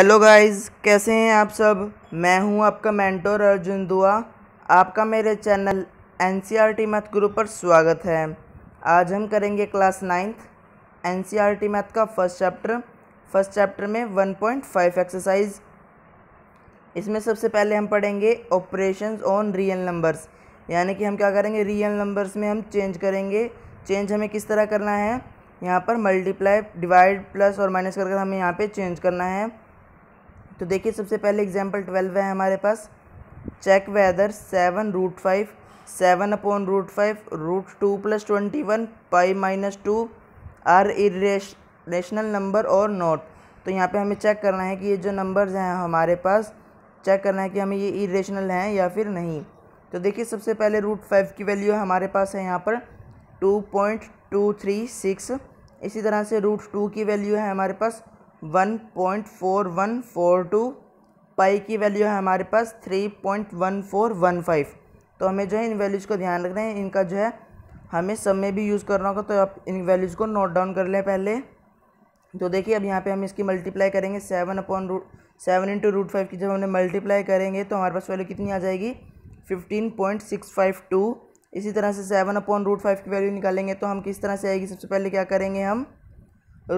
hello guys कैसे हैं आप सब मैं हूं आपका मेंटोर अर्जुन दुआ आपका मेरे channel N C R T math group पर स्वागत है आज हम करेंगे class ninth N C R T math का फर्स्ट चैप्टर फर्स्ट चैप्टर में वन पॉइंट फाइव एक्सरसाइज इसमें सबसे पहले हम पढ़ेंगे ऑपरेशन ऑन रियल नंबर्स यानी कि हम क्या करेंगे रियल नंबर्स में हम चेंज करेंगे चेंज हमें किस तरह करना है यहाँ पर मल्टीप्लाई डिवाइड प्लस और माइनस करके हमें यहाँ पे चेंज करना है तो देखिए सबसे पहले एग्जाम्पल ट्वेल्व है हमारे पास check whether seven root five seven upon root five root two plus twenty one pi minus two irrational number और नॉट तो यहाँ पे हमें चेक करना है कि ये जो नंबर्स हैं हमारे पास चेक करना है कि हमें ये इेशनल हैं या फिर नहीं तो देखिए सबसे पहले रूट फाइव की वैल्यू हमारे पास है यहाँ पर two point two three six इसी तरह से रूट टू की वैल्यू है हमारे पास one point four one four two pi की वैल्यू है हमारे पास three point one four one five तो हमें जो है इन वैल्यूज़ को ध्यान रखना है इनका जो है हमें सब में भी यूज़ करना होगा तो आप इन वैल्यूज़ को नोट डाउन कर लें पहले तो देखिए अब यहाँ पे हम इसकी मल्टीप्लाई करेंगे seven upon root seven into root five की जब हमने मल्टीप्लाई करेंगे तो हमारे पास वैल्यू कितनी आ जाएगी fifteen point six five two इसी तरह से सेवन अपॉन रूट फाइव की वैल्यू निकालेंगे तो हम किस तरह से आएगी सबसे पहले क्या करेंगे हम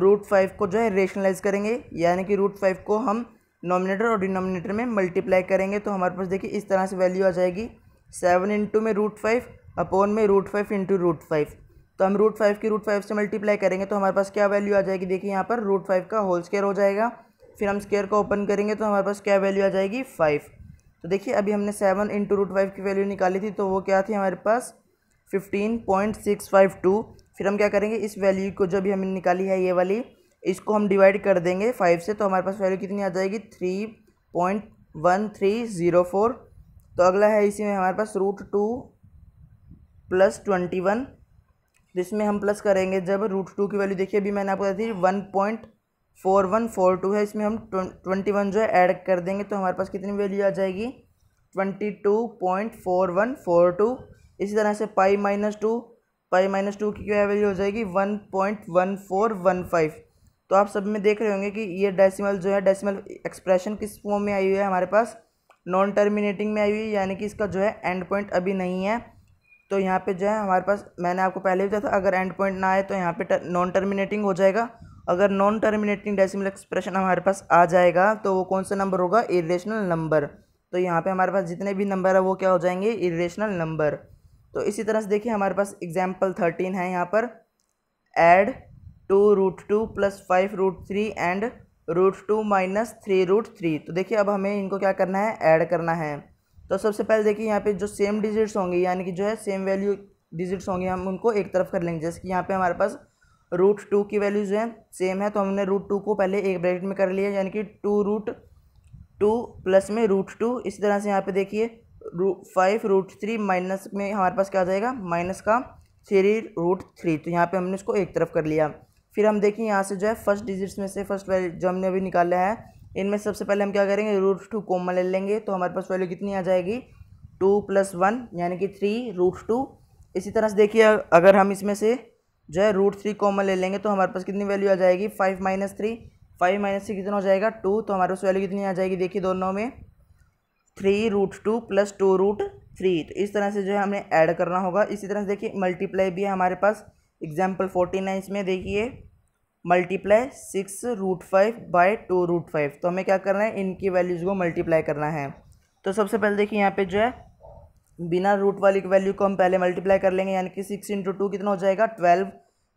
रूट फाइव को जो है रेशनलाइज करेंगे यानी कि रूट फाइव को हम नॉमिनेटर और डिनोमिनेटर में मल्टीप्लाई करेंगे तो हमारे पास देखिए इस तरह से वैल्यू आ जाएगी सेवन इंटू में रूट फाइव अपॉन में root five into root five तो हम रूट फाइव की रूट फाइव से मल्टीप्लाई करेंगे तो हमारे पास क्या वैल्यू आ जाएगी देखिए यहाँ पर रूट फाइव का होल स्केयर हो जाएगा फिर हम स्केयर को ओपन करेंगे तो हमारे पास क्या वैल्यू आ जाएगी फाइव तो देखिए अभी हमने सेवन इंटू रूट फाइव की वैल्यू निकाली थी तो वो क्या थी हमारे पास fifteen point six five two फिर हम क्या करेंगे इस वैल्यू को जो भी हमने निकाली है ये वाली इसको हम डिवाइड कर देंगे फाइव से तो हमारे पास वैल्यू कितनी आ जाएगी three point one three zero four तो अगला है इसी में हमारे पास root two plus twenty one जिसमें इसमें हम प्लस करेंगे जब रूट टू की वैल्यू देखिए अभी मैंने आपको बताई थी one point four one four two है इसमें हम ट्वेंटी वन जो है ऐड कर देंगे तो हमारे पास कितनी वैल्यू आ जाएगी twenty two point four one four two इसी तरह से pi minus two pi minus two की क्या वैल्यू हो जाएगी one point one four one five तो आप सब में देख रहे होंगे कि ये डेसिमल जो है डेसिमल एक्सप्रेशन किस फॉर्म में आई हुई है हमारे पास नॉन टर्मिनेटिंग में आई हुई है यानी कि इसका जो है एंड पॉइंट अभी नहीं है तो यहाँ पे जो है हमारे पास मैंने आपको पहले भी बताया था अगर एंड पॉइंट ना आए तो यहाँ पे नॉन टर्मिनेटिंग हो जाएगा अगर नॉन टर्मिनेटिंग डेसिमल एक्सप्रेशन हमारे पास आ जाएगा तो वो कौन सा नंबर होगा इरेशनल नंबर तो यहाँ पे हमारे पास जितने भी नंबर है वो क्या हो जाएंगे इरेशनल नंबर तो इसी तरह से देखिए हमारे पास एग्जाम्पल थर्टीन है यहाँ पर add two root two plus five root three and root two minus three root three तो देखिए अब हमें इनको क्या करना है ऐड करना है तो सबसे पहले देखिए यहाँ पे जो सेम डिजिट्स होंगे यानी कि जो है सेम वैल्यू डिजिट्स होंगे हम उनको एक तरफ कर लेंगे जैसे कि यहाँ पे हमारे पास रूट टू की वैल्यूज़ हैं सेम है तो हमने रूट टू को पहले एक ब्रैकेट में कर लिया यानी कि टू रूट टू प्लस में रूट टू इसी तरह से यहाँ पे देखिए रू फाइव रूट थ्री माइनस में हमारे पास क्या आ जाएगा माइनस का थ्री रूट थ्री तो यहाँ पे हमने इसको एक तरफ कर लिया फिर हम देखें यहाँ से जो है फर्स्ट डिजिट्स में से फर्स्ट वैल्यू जो हमने अभी निकाला है इनमें सबसे पहले हम क्या करेंगे रूट टू कोमा ले लेंगे तो हमारे पास वैल्यू कितनी आ जाएगी टू प्लस वन यानी कि थ्री रूट टू इसी तरह से देखिए अगर हम इसमें से जो है रूट थ्री कोमा ले लेंगे तो हमारे पास कितनी वैल्यू आ जाएगी five minus three five minus three कितना हो जाएगा टू तो हमारे पास वैल्यू कितनी आ जाएगी देखिए दोनों में three root two plus two root three तो इस तरह से जो है हमें ऐड करना होगा इसी तरह से देखिए मल्टीप्लाई भी है हमारे पास एग्जाम्पल फोर्टीन है इसमें देखिए multiply six root five by two root five तो हमें क्या करना है इनकी वैल्यूज़ को मल्टीप्लाई करना है तो सबसे पहले देखिए यहाँ पे जो है बिना रूट वाली वैल्यू को हम पहले मल्टीप्लाई कर लेंगे यानी कि सिक्स इंटू टू कितना हो जाएगा ट्वेल्व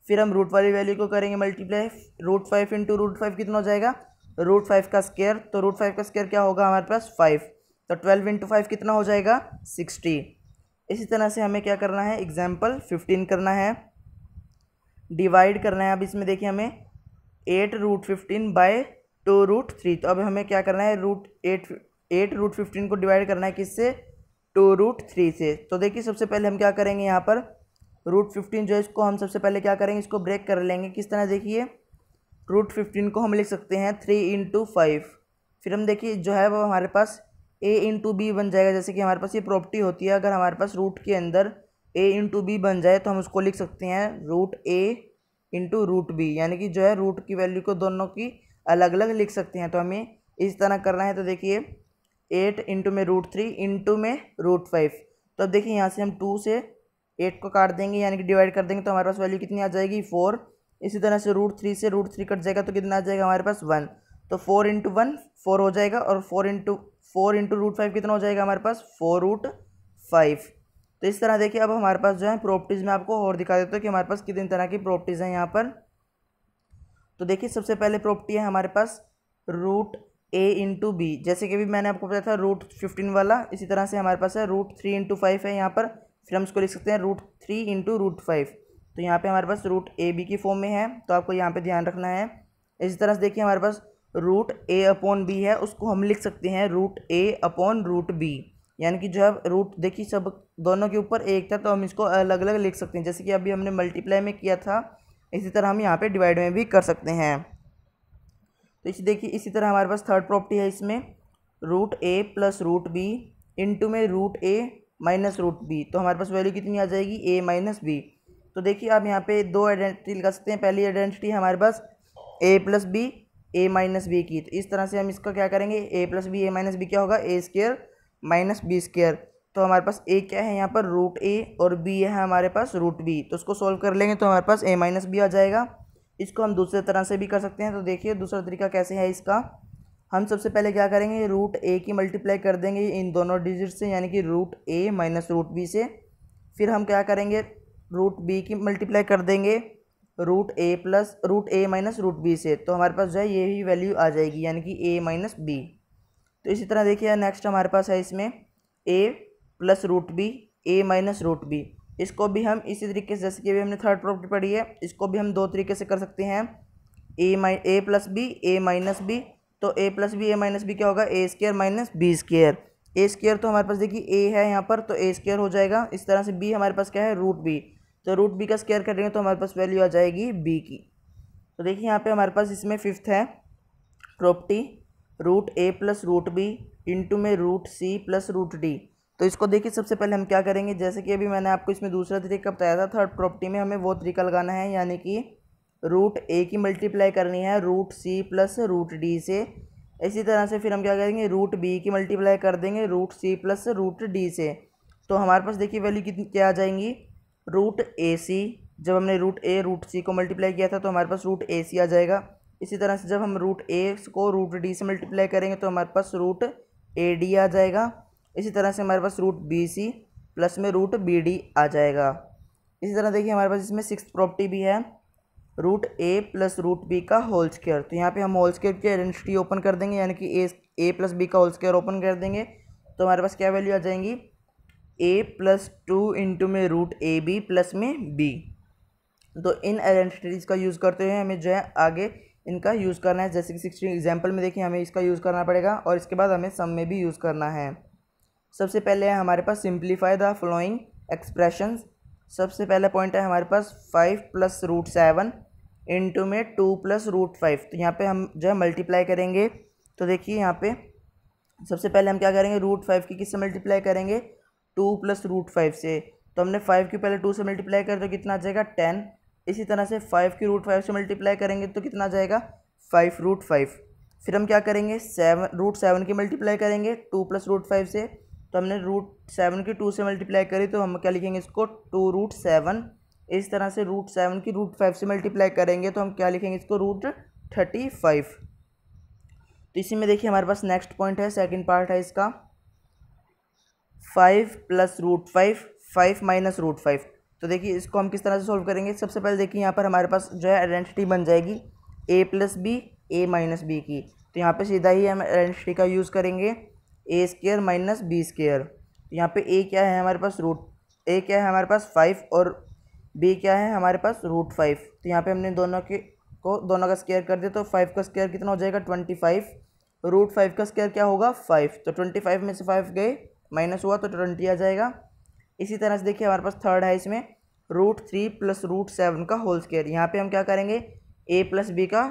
फिर हम रूट वाली वैल्यू को करेंगे multiply root five into root five कितना हो जाएगा रूट फाइव का स्केयर तो रूट फाइव का स्केयर क्या होगा हमारे पास फाइव तो ट्वेल्व इंटू फाइव कितना हो जाएगा सिक्सटी इसी तरह से हमें क्या करना है एग्जाम्पल फिफ्टीन करना है डिवाइड करना है अब इसमें देखिए हमें eight root fifteen by two root three तो अब हमें क्या करना है root eight eight root fifteen को डिवाइड करना है किससे टू रूट थ्री से तो देखिए सबसे पहले हम क्या करेंगे यहाँ पर रूट फिफ्टीन जो है इसको हम सबसे पहले क्या करेंगे इसको ब्रेक कर लेंगे किस तरह देखिए रूट फिफ्टीन को हम लिख सकते हैं थ्री इंटू फाइव फिर हम देखिए जो है वो हमारे पास ए इंटू बी बन जाएगा जैसे कि हमारे पास ये प्रॉपर्टी होती है अगर हमारे पास रूट के अंदर ए इंटू बी बन जाए तो हम उसको लिख सकते हैं रूट ए इंटू रूट बी यानी कि जो है रूट की वैल्यू को दोनों की अलग अलग लिख सकते हैं तो हमें इस तरह करना है तो देखिए एट इंटू में रूट थ्री इंटू में रूट फाइव तो अब देखिए यहाँ से हम टू से एट को काट देंगे यानी कि डिवाइड कर देंगे तो हमारे पास वैल्यू कितनी आ जाएगी फोर इसी तरह से रूट थ्री से रूट थ्री कट जाएगा तो कितना आ जाएगा हमारे पास वन तो फोर इंटू वन फोर हो जाएगा और four into four into root five कितना हो जाएगा हमारे पास फोर रूट फाइव तो इस तरह देखिए अब हमारे पास जो है प्रॉपर्टीज़ में आपको और दिखा देता हूँ कि हमारे पास कितनी तरह की प्रॉपर्टीज़ हैं यहाँ पर तो देखिए सबसे पहले प्रॉपर्टी है हमारे पास रूट ए इंटू बी जैसे कि भी मैंने आपको बताया था रूट फिफ्टीन वाला इसी तरह से हमारे पास है रूट थ्री इंटू फाइव है यहाँ पर फिर हम इसको लिख सकते हैं root three into root five तो यहाँ पे हमारे पास रूट ए बी की फॉर्म में है तो आपको यहाँ पे ध्यान रखना है इसी तरह से देखिए हमारे पास रूट ए अपॉन बी है उसको हम लिख सकते हैं root A upon root B यानी कि जो है रूट देखिए सब दोनों के ऊपर एक था तो हम इसको अलग अलग लिख सकते हैं जैसे कि अभी हमने मल्टीप्लाई में किया था इसी तरह हम यहाँ पे डिवाइड में भी कर सकते हैं तो इसी देखिए इसी तरह हमारे पास थर्ड प्रॉपर्टी है इसमें root A plus root B into में root A minus root B तो हमारे पास वैल्यू कितनी आ जाएगी ए माइनस बी तो देखिए आप यहाँ पे दो आइडेंटिटी लिखा सकते हैं पहली आइडेंटिटी हमारे पास A plus B A minus B की तो इस तरह से हम इसका क्या करेंगे A plus B A minus B क्या होगा A square minus B square तो हमारे पास ए क्या है यहाँ पर रूट ए और बी है हमारे पास रूट बी तो उसको सॉल्व कर लेंगे तो हमारे पास ए माइनस बी आ जाएगा इसको हम दूसरे तरह से भी कर सकते हैं तो देखिए दूसरा तरीका कैसे है इसका हम सबसे पहले क्या करेंगे रूट ए की मल्टीप्लाई कर देंगे इन दोनों डिजिट से यानी कि root A minus root B से फिर हम क्या करेंगे रूट बी की मल्टीप्लाई कर देंगे root A plus root A minus root B से तो हमारे पास जो है ये भी वैल्यू आ जाएगी यानी कि ए माइनस बी तो इसी तरह देखिए नेक्स्ट हमारे पास है इसमें A plus root B A minus root B इसको भी हम इसी तरीके से जैसे कि अभी हमने थर्ड प्रॉपर्टी पढ़ी है इसको भी हम दो तरीके से कर सकते हैं ए माइ A plus B A minus B तो A plus B A minus B क्या होगा A square minus B square A square तो हमारे पास देखिए ए है यहाँ पर तो ए स्केयर हो जाएगा इस तरह से बी हमारे पास क्या है रूट बी तो रूट बी का स्केयर करेंगे तो हमारे पास वैल्यू आ जाएगी बी की तो देखिए यहाँ पे हमारे पास इसमें फिफ्थ है property root A plus root B into में root C plus root D तो इसको देखिए सबसे पहले हम क्या करेंगे जैसे कि अभी मैंने आपको इसमें दूसरा तरीका बताया था थर्ड प्रॉपर्टी में हमें वो तरीका लगाना है यानी कि रूट ए की मल्टीप्लाई करनी है root C plus root D से इसी तरह से फिर हम क्या करेंगे रूट बी की मल्टीप्लाई कर देंगे root C plus root D से तो हमारे पास देखिए वैल्यू कितनी क्या आ जाएंगी रूट ए सी जब हमने रूट ए रूट सी को मल्टीप्लाई किया था तो हमारे पास रूट ए सी आ जाएगा इसी तरह से जब हम रूट ए को रूट डी से मल्टीप्लाई करेंगे तो हमारे पास रूट ए डी आ जाएगा इसी तरह से हमारे पास रूट बी सी प्लस में रूट बी डी आ जाएगा इसी तरह देखिए हमारे पास इसमें सिक्स प्रॉपर्टी भी है root A plus root B का होल स्केयर तो यहाँ पे हम होल स्केयर की आइडेंटिटी ओपन कर देंगे यानी कि ए ए प्लस बी का होल स्केयर ओपन कर देंगे तो हमारे पास क्या वैल्यू आ जाएंगी ए प्लस टू इंटू में रूट ए बी प्लस में बी तो इन आइडेंटिटीज़ का यूज़ करते हुए हमें जो है आगे इनका यूज़ करना है जैसे कि सिक्सटीन एग्जाम्पल में देखिए हमें इसका यूज़ करना पड़ेगा और इसके बाद हमें सम में भी यूज़ करना है सबसे पहले है हमारे पास सिंप्लीफाई द फ्लोइंग एक्सप्रेशन सबसे पहला पॉइंट है हमारे पास five plus root seven into में टू प्लस रूट फाइव तो यहाँ पे हम जो है मल्टीप्लाई करेंगे तो देखिए यहाँ पे सबसे पहले हम क्या करेंगे रूट फाइव की किससे मल्टीप्लाई करेंगे टू प्लस रूट फाइव से तो हमने फाइव की पहले टू से मल्टीप्लाई कर तो कितना आ जाएगा टेन इसी तरह से फाइव की रूट फाइव से मल्टीप्लाई करेंगे तो कितना आ जाएगा फाइव रूट फाइव फिर हम क्या करेंगे सेवन रूट सेवन की मल्टीप्लाई करेंगे टू प्लस रूट फाइव से तो हमने रूट सेवन की टू से मल्टीप्लाई करी तो हम क्या लिखेंगे इसको टू रूट सेवन इस तरह से रूट सेवन की रूट फाइव से मल्टीप्लाई करेंगे तो हम क्या लिखेंगे इसको रूट थर्टी फाइव तो इसी में देखिए हमारे पास नेक्स्ट पॉइंट है सेकेंड पार्ट है इसका five plus root five five minus root five तो देखिए इसको हम किस तरह से सॉल्व करेंगे सबसे पहले देखिए यहाँ पर हमारे पास जो है आइडेंटिटी बन जाएगी A plus B A minus B की तो यहाँ पे सीधा ही हम आइडेंटिटी का यूज़ करेंगे A square minus B square तो यहाँ पे ए क्या है हमारे पास रूट ए क्या है हमारे पास फाइव और बी क्या है हमारे पास रूट फाइव तो यहाँ पर हमने दोनों के को दोनों का स्केयर कर दिया तो फाइव का स्केयर कितना हो जाएगा ट्वेंटी फाइव रूट फाइव का स्केयर क्या होगा फाइव तो ट्वेंटी फाइव में से फाइव गए माइनस हुआ तो ट्वेंटी आ जाएगा इसी तरह से देखिए हमारे पास थर्ड है इसमें root three plus root seven का होल स्केयर यहाँ पे हम क्या करेंगे ए प्लस बी का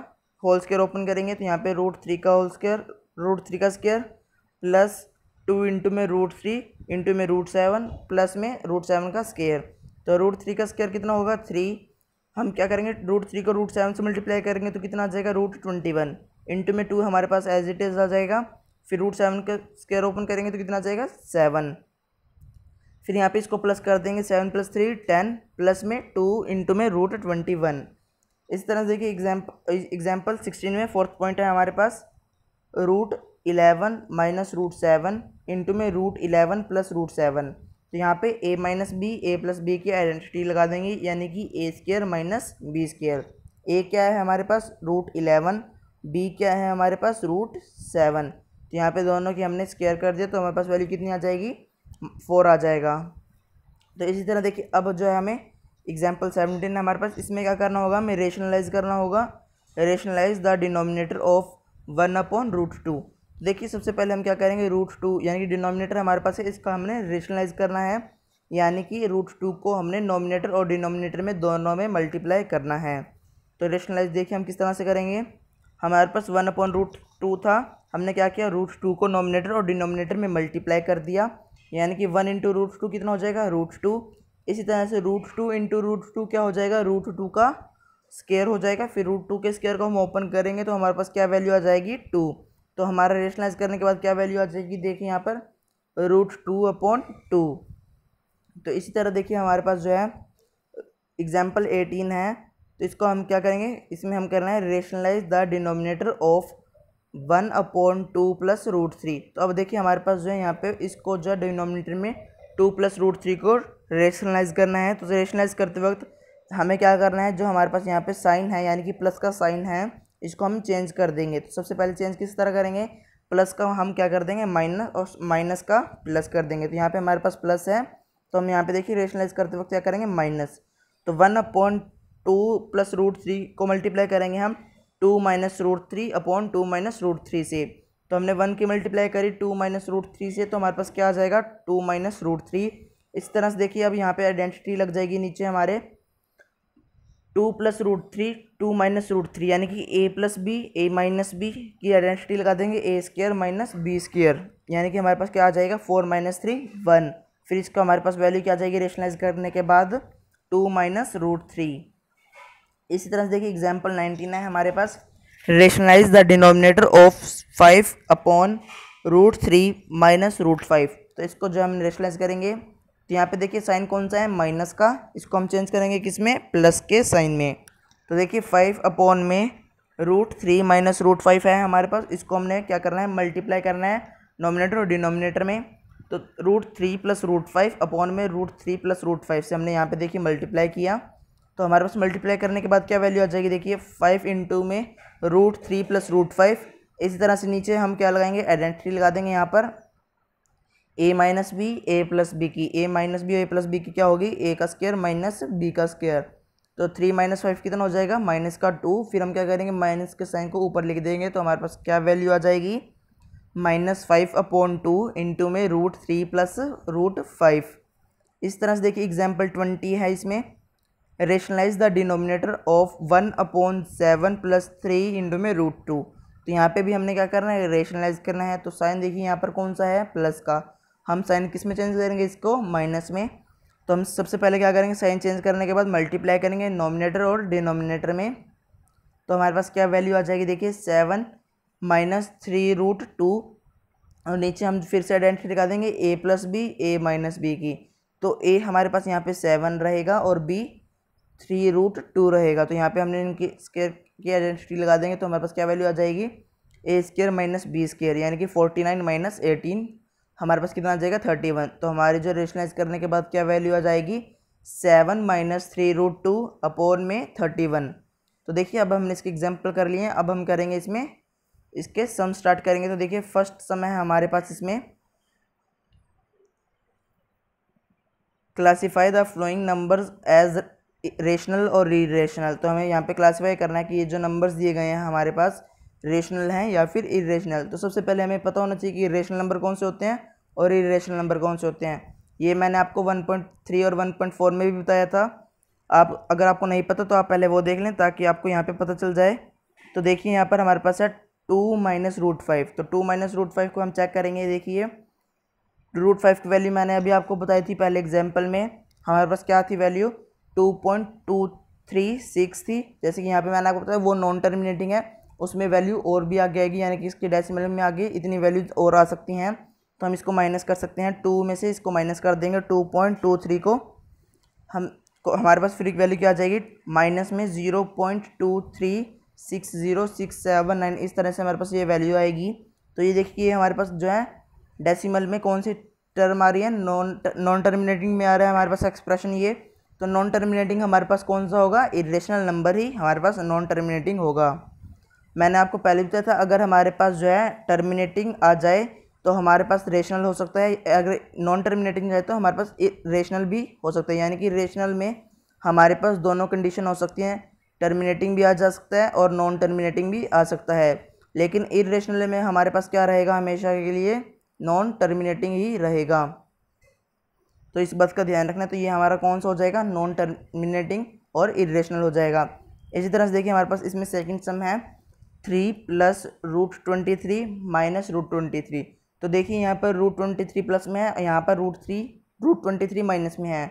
होल स्केयर ओपन करेंगे तो यहाँ पे रूट थ्री का होल स्केयर रूट थ्री का स्केयर प्लस टू इंटू में रूट थ्री इंटू में रूट सेवन प्लस में रूट सेवन का स्केयर तो रूट थ्री का स्केयर कितना होगा थ्री हम क्या करेंगे रूट थ्री को रूट सेवन से मल्टीप्लाई करेंगे तो कितना आ जाएगा रूट ट्वेंटी वन इंटू में टू हमारे पास एज इट इज़ आ जाएगा फिर रूट सेवन का स्क्वायर ओपन करेंगे तो कितना आ जाएगा सेवन फिर यहाँ पे इसको प्लस कर देंगे seven plus three ten plus में टू इंटू में रूट ट्वेंटी वन इस तरह से देखिए एग्जाम्पल एग्जाम्पल सिक्सटीन में फोर्थ पॉइंट है हमारे पास root eleven minus root seven into में root eleven plus root seven तो यहाँ पे A minus B A plus B की आइडेंटिटी लगा देंगे यानी कि A square minus B square A क्या है हमारे पास रूट इलेवन बी क्या है हमारे पास रूट सेवन तो यहाँ पे दोनों की हमने स्केयर कर दिया तो हमारे पास वैल्यू कितनी आ जाएगी फोर आ जाएगा तो इसी तरह देखिए अब जो है हमें एग्जाम्पल सेवनटीन हमारे पास इसमें क्या करना होगा हमें रेशनलाइज करना होगा rationalise the denominator of one upon root two देखिए सबसे पहले हम क्या करेंगे रूट टू यानी कि डिनोमिनेटर हमारे पास है इसका हमने रेशनलाइज करना है यानी कि रूट टू को हमने नोमिनेटर और डिनोमिनेटर में दोनों में मल्टीप्लाई करना है तो रेशनलाइज देखिए हम किस तरह से करेंगे हमारे पास वन अपॉन रूट टू था हमने क्या किया रूट टू को नॉमिनेटर और डिनोमिनेटर में मल्टीप्लाई कर दिया यानी कि वन इंटू रूट टू कितना हो जाएगा रूट टू इसी तरह से root two into root two क्या हो जाएगा रूट टू का स्केयर हो जाएगा फिर रूट टू के स्केयर को हम ओपन करेंगे तो हमारे पास क्या वैल्यू आ जाएगी टू तो हमारा रेशनलाइज करने के बाद क्या वैल्यू आ जाएगी देखिए यहाँ पर रूट टू अपॉन टू तो इसी तरह देखिए हमारे पास जो है एग्जाम्पल एटीन है तो इसको हम क्या करेंगे इसमें हम कर रहे हैं rationalise the denominator of one upon two plus root three तो अब देखिए हमारे पास जो है यहाँ पे इसको जो है डिनोमिनेटर में टू प्लस रूट थ्री को रेशनलाइज करना है तो रेशनलाइज करते वक्त हमें क्या करना है जो हमारे पास यहाँ पे साइन है यानी कि प्लस का साइन है इसको हम चेंज कर देंगे तो सबसे पहले चेंज किस तरह करेंगे प्लस का हम क्या कर देंगे माइनस और माइनस का प्लस कर देंगे तो यहाँ पर हमारे पास प्लस है तो हम यहाँ पर देखिए रेशनलाइज करते वक्त क्या करेंगे माइनस तो one upon two plus root three को मल्टीप्लाई करेंगे हम two minus root three upon two minus root three से तो हमने वन की मल्टीप्लाई करी टू माइनस रूट थ्री से तो हमारे पास क्या आ जाएगा टू माइनस रूट थ्री इस तरह से देखिए अब यहाँ पे आइडेंटिटी लग जाएगी नीचे हमारे two plus root three two minus root three यानी कि a plus B A minus B की आइडेंटिटी लगा देंगे a square minus B square यानी कि हमारे पास क्या आ जाएगा फोर माइनस थ्री वन फिर इसका हमारे पास वैल्यू क्या आ जाएगी रेशनलाइज करने के बाद टू माइनस रूट थ्री इसी तरह से देखिए एग्जाम्पल नाइनटीन है हमारे पास rationalise the denominator of five upon root three minus root five तो इसको जो हम रेशनलाइज करेंगे तो यहाँ पे देखिए साइन कौन सा है माइनस का इसको हम चेंज करेंगे किस में प्लस के साइन में तो देखिए फाइव अपॉन में root three minus root five है हमारे पास इसको हमने क्या करना है मल्टीप्लाई करना है नॉमिनेटर और डिनोमिनेटर में तो root three plus root five upon में root three plus root five से हमने यहाँ पे देखिए मल्टीप्लाई किया तो हमारे पास मल्टीप्लाई करने के बाद क्या वैल्यू आ जाएगी देखिए फाइव इंटू में root three plus root five इसी तरह से नीचे हम क्या लगाएंगे आइडेंटिटी लगा देंगे यहाँ पर a minus B A plus B की ए माइनस बी और ए प्लस बी की क्या होगी ए का स्केयर माइनस बी का स्केयर तो थ्री माइनस फाइव कितना हो जाएगा माइनस का टू फिर हम क्या करेंगे माइनस के साइन को ऊपर लिख देंगे तो हमारे पास क्या वैल्यू आ जाएगी minus five upon two into में root three plus root five इस तरह से देखिए एग्जाम्पल ट्वेंटी है इसमें rationalise the denominator of one upon seven plus three into में रूट टू तो यहाँ पे भी हमने क्या करना है रेशनलाइज करना है तो साइन देखिए यहाँ पर कौन सा है प्लस का हम साइन किस में चेंज करेंगे इसको माइनस में तो हम सबसे पहले क्या करेंगे साइन चेंज करने के बाद मल्टीप्लाई करेंगे नोमिनेटर और डिनोमिनेटर में तो हमारे पास क्या वैल्यू आ जाएगी देखिए seven minus three root two और नीचे हम फिर से आइडेंटिटी लगा देंगे a plus B A minus B की तो ए हमारे पास यहाँ पे सेवन रहेगा और बी थ्री रूट टू रहेगा तो यहाँ पे हमने इनकी स्केयर की आइडेंटिटी लगा देंगे तो हमारे पास क्या वैल्यू आ जाएगी a square minus B square यानी कि फोर्टी नाइन माइनस एटीन हमारे पास कितना आ जाएगा थर्टी वन तो हमारी जो रेशनलाइज करने के बाद क्या वैल्यू आ जाएगी seven minus three root two upon में थर्टी वन तो देखिए अब हमने इसके एग्जाम्पल कर लिए अब हम करेंगे इसमें इसके सम स्टार्ट करेंगे तो देखिए फर्स्ट सम है हमारे पास इसमें classify the following numbers as rational और रेशनल तो हमें यहाँ पे क्लासीफाई करना है कि ये जो नंबर्स दिए गए हैं हमारे पास रेशनल हैं या फिर रेशनल तो सबसे पहले हमें पता होना चाहिए कि रेशनल नंबर कौन से होते हैं और रेशनल नंबर कौन से होते हैं ये मैंने आपको 1.3 और 1.4 में भी बताया था आप अगर आपको नहीं पता तो आप पहले वो देख लें ताकि आपको यहाँ पर पता चल जाए तो देखिए यहाँ पर हमारे पास है टू माइनस रूट फाइव तो टू माइनस रूट फाइव को हम चेक करेंगे देखिए रूट फाइव की वैल्यू मैंने अभी आपको बताई थी पहले एग्जाम्पल में हमारे पास क्या थी value two point two three six थी जैसे कि यहाँ पे मैंने आपको बताया वो नॉन टर्मिनेटिंग है उसमें वैल्यू और भी आ आएगी यानी कि इसके डेसिमल में आ गई इतनी वैल्यूज और आ सकती हैं तो हम इसको माइनस कर सकते हैं टू में से इसको माइनस कर देंगे टू पॉइंट टू थ्री को हम को हमारे पास फ्री वैल्यू क्या आ जाएगी माइनस में zero point two three six zero six seven nine इस तरह से हमारे पास ये वैल्यू आएगी तो ये देखिए हमारे पास जो है डेसिमल में कौन सी टर्म आ रही है नॉन नॉन टर्मिनेटिंग में आ रहा है हमारे पास एक्सप्रेशन ये तो नॉन टर्मिनेटिंग हमारे पास कौन सा होगा इरेशनल नंबर ही हमारे पास नॉन टर्मिनेटिंग होगा मैंने आपको पहले भी बताया था अगर हमारे पास जो है टर्मिनेटिंग आ जाए तो हमारे पास रेशनल हो सकता है अगर नॉन टर्मिनेटिंग जाए तो हमारे पास रेशनल भी हो सकता है यानी कि रेशनल में हमारे पास दोनों कंडीशन हो सकती हैं टर्मिनेटिंग भी आ जा सकता है और नॉन टर्मिनेटिंग भी आ सकता है लेकिन इरेशनल में हमारे पास क्या रहेगा हमेशा के लिए नॉन टर्मिनेटिंग ही रहेगा तो इस बात का ध्यान रखना तो ये हमारा कौन सा हो जाएगा नॉन टर्मिनेटिंग और इरेशनल हो जाएगा इसी तरह से देखिए हमारे पास इसमें सेकेंड सम है three plus root twenty three minus root twenty three तो देखिए यहाँ पर रूट ट्वेंटी थ्री प्लस में है यहाँ पर root three root twenty three minus में है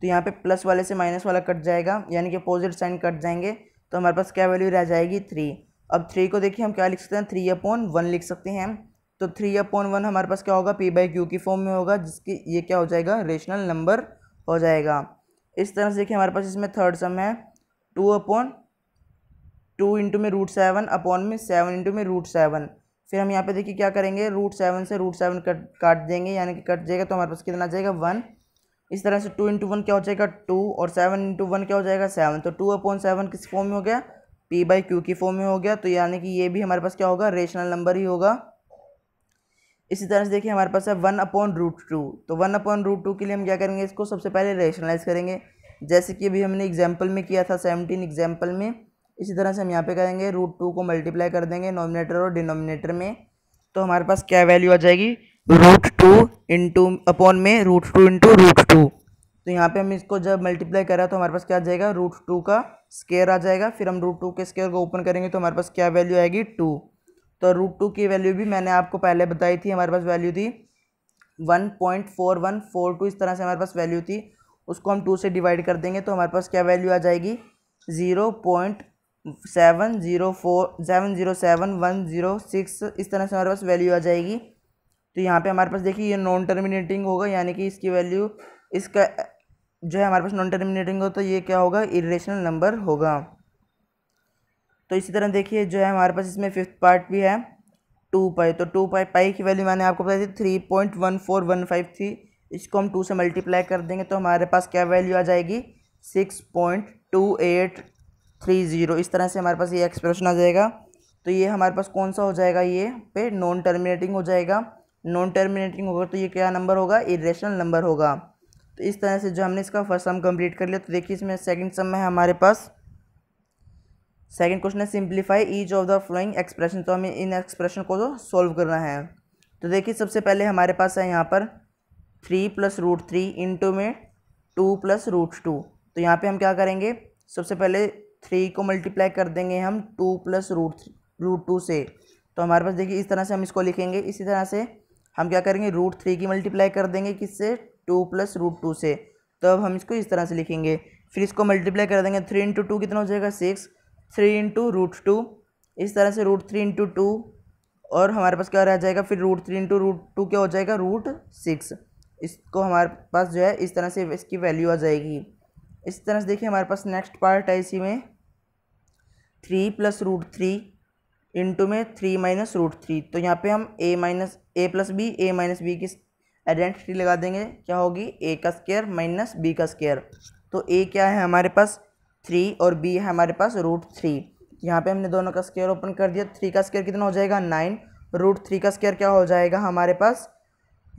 तो यहाँ पे प्लस वाले से माइनस वाला कट जाएगा यानी कि अपोजिट साइन कट जाएंगे तो हमारे पास क्या वैल्यू रह जाएगी थ्री अब थ्री को देखिए हम क्या लिख सकते हैं थ्री अपॉन वन लिख सकते हैं तो थ्री अपॉन वन हमारे पास क्या होगा पी बाई क्यू की फॉर्म में होगा जिसकी ये क्या हो जाएगा रेशनल नंबर हो जाएगा इस तरह से देखिए हमारे पास इसमें थर्ड सम है टू अपॉन टू इंटू में रूट सेवन अपॉन में सेवन इंटू में रूट सेवन फिर हम यहाँ पे देखिए क्या करेंगे रूट सेवन से रूट सेवन कट काट देंगे यानी कि कट जाएगा तो हमारे पास कितना आ जाएगा वन इस तरह से टू इंटू वन क्या हो जाएगा टू और सेवन इंटू वन क्या हो जाएगा सेवन तो टू अपॉन सेवन किस फॉर्म में हो गया पी बाई क्यू की फॉर्म में हो गया तो यानी कि ये भी हमारे पास क्या होगा रेशनल नंबर ही होगा इसी तरह से देखिए हमारे पास है वन अपॉन रूट टू तो वन अपॉन रूट टू के लिए हम क्या करेंगे इसको सबसे पहले रेशनलाइज करेंगे जैसे कि अभी हमने एग्जाम्पल में किया था सेवनटीन एग्जाम्पल में इसी तरह से हम यहाँ पे करेंगे रूट टू को मल्टीप्लाई कर देंगे नॉमिनेटर और डिनोमिनेटर में तो हमारे पास क्या वैल्यू आ जाएगी रूट टू इंटू अपॉन में root two into root two तो यहाँ पे हम इसको जब मल्टीप्लाई करा तो हमारे पास क्या आ जाएगा रूट टू का स्केयर आ जाएगा फिर हम रूट टू के स्केयर को ओपन करेंगे तो हमारे पास क्या वैल्यू आएगी टू तो रूट टू की वैल्यू भी मैंने आपको पहले बताई थी हमारे पास वैल्यू थी one point four one four two इस तरह से हमारे पास वैल्यू थी उसको हम टू से डिवाइड कर देंगे तो हमारे पास क्या वैल्यू आ जाएगी zero point seven zero four seven zero seven one zero six इस तरह से हमारे पास वैल्यू आ जाएगी तो यहाँ पर हमारे पास देखिए ये नॉन टर्मिनेटिंग होगा यानी कि इसकी वैल्यू इसका जो है हमारे पास नॉन टर्मिनेटिंग हो तो ये क्या होगा इरेशनल नंबर होगा तो इसी तरह देखिए जो है हमारे पास इसमें फिफ्थ पार्ट भी है टू पाई तो टू पाई पाई की वैल्यू मैंने आपको बताई थी three point one four one five three इसको हम टू से मल्टीप्लाई कर देंगे तो हमारे पास क्या वैल्यू आ जाएगी six point two eight three zero इस तरह से हमारे पास ये एक्सप्रेशन आ जाएगा तो ये हमारे पास कौन सा हो जाएगा ये पे नॉन टर्मिनेटिंग हो जाएगा नॉन टर्मिनेटिंग होगा तो ये क्या नंबर होगा इरेशनल नंबर होगा तो इस तरह से जो हमने इसका फर्स्ट सम कम्प्लीट कर लिया तो देखिए इसमें सेकेंड सम है हमारे पास सेकेंड क्वेश्चन है simplify each of the following expression तो हमें इन एक्सप्रेशन को तो सॉल्व करना है तो देखिए सबसे पहले हमारे पास है यहाँ पर three plus root three into में टू प्लस रूट टू तो यहाँ पे हम क्या करेंगे सबसे पहले थ्री को मल्टीप्लाई कर देंगे हम two plus root three root two से तो हमारे पास देखिए इस तरह से हम इसको लिखेंगे इसी तरह से हम क्या करेंगे रूट थ्री की मल्टीप्लाई कर देंगे किससे टू प्लस रूट टू से तो अब हम इसको इस तरह से लिखेंगे फिर इसको मल्टीप्लाई कर देंगे थ्री इंटू टू कितना हो जाएगा six three into root two इस तरह से रूट थ्री इंटू टू और हमारे पास क्या रह जाएगा फिर root three into root two क्या हो जाएगा रूट सिक्स इसको हमारे पास जो है इस तरह से इसकी वैल्यू आ जाएगी इस तरह से देखिए हमारे पास नेक्स्ट पार्ट है इसी में three plus root three into में थ्री माइनस रूट थ्री तो यहाँ पे हम a minus a plus B A minus B की आइडेंटिटी लगा देंगे क्या होगी ए का स्केयर माइनस बी का स्केयर तो ए क्या है हमारे पास थ्री और बी है हमारे पास रूट थ्री यहाँ पे हमने दोनों का स्केयर ओपन कर दिया थ्री का स्केयर कितना हो जाएगा नाइन रूट थ्री का स्केयर क्या हो जाएगा हमारे पास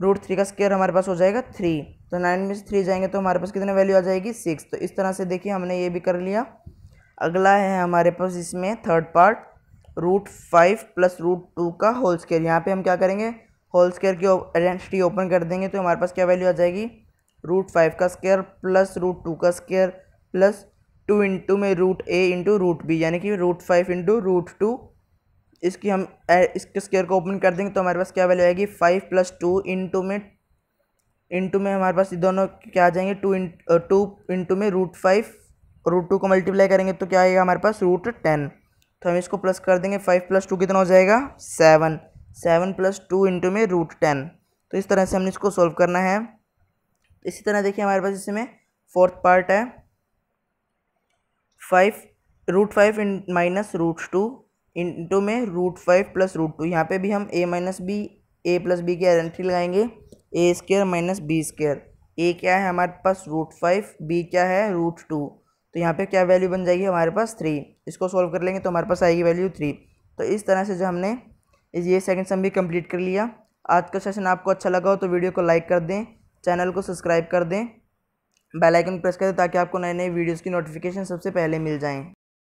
रूट थ्री का स्केयर हमारे पास हो जाएगा थ्री तो नाइन में से थ्री जाएंगे तो हमारे पास कितने वैल्यू आ जाएगी सिक्स तो इस तरह से देखिए हमने ये भी कर लिया अगला है हमारे पास इसमें third part root five plus root two का होल स्केयर यहाँ पे हम क्या करेंगे होल स्केयर की आइडेंटिटी ओपन कर देंगे तो हमारे पास क्या वैल्यू आ जाएगी रूट फाइव का स्केयर प्लस रूट टू का स्केयर प्लस टू इंटू में रूट ए इंटू रूट बी यानी कि root five into root two इसकी हम इसके स्केयर को ओपन कर देंगे तो हमारे पास क्या वैल्यू आएगी फाइव प्लस टू इंटू में इंटू में हमारे पास दोनों क्या आ जाएंगे टू इन टू इंटू में रूट फाइव रूट टू को मल्टीप्लाई करेंगे तो क्या आएगा हमारे पास रूट टेन तो हम इसको प्लस कर देंगे फाइव प्लस टू कितना हो जाएगा seven seven plus two into में रूट टेन तो इस तरह से हमने इसको सॉल्व करना है इसी तरह देखिए हमारे पास इसमें फोर्थ पार्ट है फाइव रूट फाइव इन माइनस रूट टू इंटू में root five plus root two यहाँ पर भी हम a minus B A plus B की आइडेंटिटी लगाएंगे a square minus b square a क्या है हमारे पास रूट फाइव बी क्या है रूट टू तो यहाँ पे क्या वैल्यू बन जाएगी हमारे पास थ्री इसको सॉल्व कर लेंगे तो हमारे पास आएगी वैल्यू थ्री तो इस तरह से जो हमने ये सेकंड सम भी कंप्लीट कर लिया आज का सेशन आपको अच्छा लगा हो तो वीडियो को लाइक कर दें चैनल को सब्सक्राइब कर दें बेल आइकन प्रेस करें ताकि आपको नए नए वीडियोस की नोटिफिकेशन सबसे पहले मिल जाएं